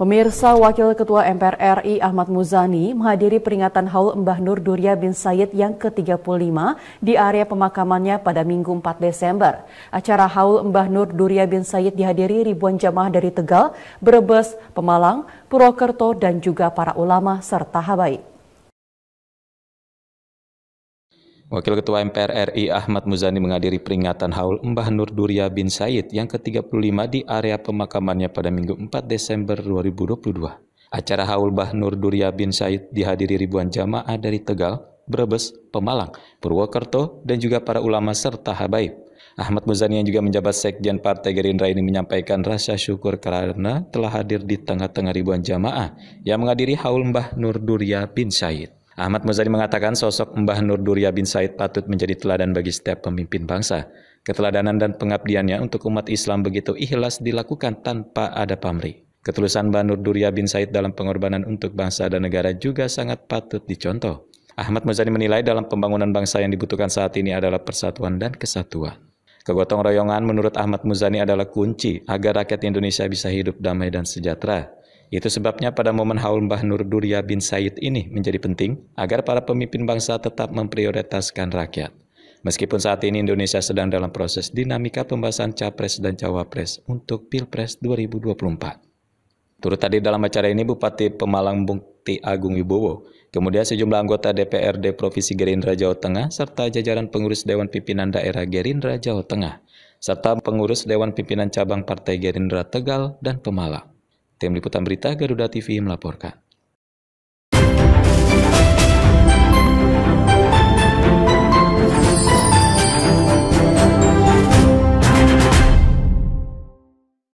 Pemirsa Wakil Ketua MPR RI Ahmad Muzani menghadiri peringatan haul Mbah Nur Durya bin Said yang ke-35 di area pemakamannya pada Minggu 4 Desember. Acara haul Mbah Nur Durya bin Said dihadiri ribuan jamaah dari Tegal, Brebes, Pemalang, Purwokerto, dan juga para ulama serta habaib. Wakil Ketua MPR RI Ahmad Muzani menghadiri peringatan haul Mbah Nur Durya bin Said yang ke-35 di area pemakamannya pada Minggu 4 Desember 2022. Acara haul Mbah Nur Durya bin Said dihadiri ribuan jamaah dari Tegal, Brebes, Pemalang, Purwokerto, dan juga para ulama serta habaib. Ahmad Muzani yang juga menjabat Sekjen Partai Gerindra ini menyampaikan rasa syukur karena telah hadir di tengah-tengah ribuan jamaah yang menghadiri haul Mbah Nur Durya bin Said. Ahmad Muzani mengatakan sosok Mbah Nur Durya bin Said patut menjadi teladan bagi setiap pemimpin bangsa. Keteladanan dan pengabdiannya untuk umat Islam begitu ikhlas dilakukan tanpa ada pamrih. Ketulusan Mbah Nur Durya bin Said dalam pengorbanan untuk bangsa dan negara juga sangat patut dicontoh. Ahmad Muzani menilai dalam pembangunan bangsa yang dibutuhkan saat ini adalah persatuan dan kesatuan. Kegotong royongan menurut Ahmad Muzani adalah kunci agar rakyat Indonesia bisa hidup damai dan sejahtera. Itu sebabnya pada momen haul Mbah Nur Durya bin Said ini menjadi penting agar para pemimpin bangsa tetap memprioritaskan rakyat. Meskipun saat ini Indonesia sedang dalam proses dinamika pembahasan capres dan cawapres untuk Pilpres 2024. Turut tadi dalam acara ini Bupati Pemalang Bungti Agung Wibowo, kemudian sejumlah anggota DPRD Provinsi Gerindra Jawa Tengah serta jajaran pengurus Dewan Pimpinan Daerah Gerindra Jawa Tengah serta pengurus Dewan Pimpinan Cabang Partai Gerindra Tegal dan Pemalang. Tim Liputan Berita Garuda TV melaporkan.